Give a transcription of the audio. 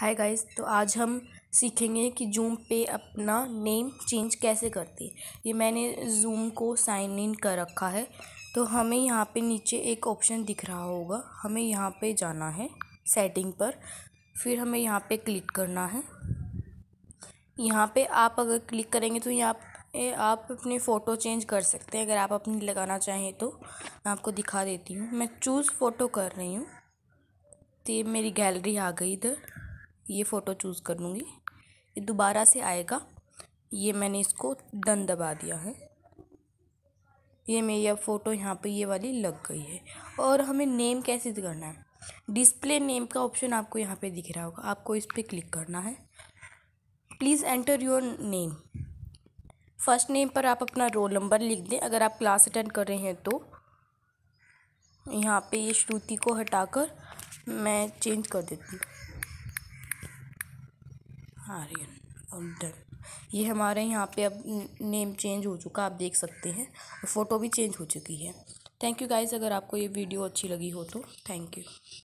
hi guys तो आज हम सीखेंगे कि जूम पे अपना नेम चेंज कैसे करते हैं ये मैंने जूम को साइन इन कर रखा है तो हमें यहाँ पे नीचे एक ऑप्शन दिख रहा होगा हमें यहाँ पे जाना है सेटिंग पर फिर हमें यहाँ पे क्लिक करना है यहाँ पे आप अगर क्लिक करेंगे तो यहाँ ए, आप अपने फ़ोटो चेंज कर सकते हैं अगर आप अपनी लगाना चाहें तो मैं आपको दिखा देती हूँ मैं चूज़ फ़ोटो कर रही हूँ तो ये मेरी गैलरी आ गई इधर ये फ़ोटो चूज़ कर लूँगी ये दोबारा से आएगा ये मैंने इसको डन दबा दिया है ये मेरी अब फ़ोटो यहाँ पे ये वाली लग गई है और हमें नेम कैसे करना है डिस्प्ले नेम का ऑप्शन आपको यहाँ पे दिख रहा होगा आपको इस पर क्लिक करना है please enter your name first name पर आप अपना रोल नंबर लिख दें अगर आप क्लास अटेंड कर रहे हैं तो यहाँ पे ये श्रुति को हटाकर मैं चेंज कर देती हूँ आर्यन और डन ये हमारे यहाँ पे अब नेम चेंज हो चुका आप देख सकते हैं फ़ोटो भी चेंज हो चुकी है थैंक यू गाइस अगर आपको ये वीडियो अच्छी लगी हो तो थैंक यू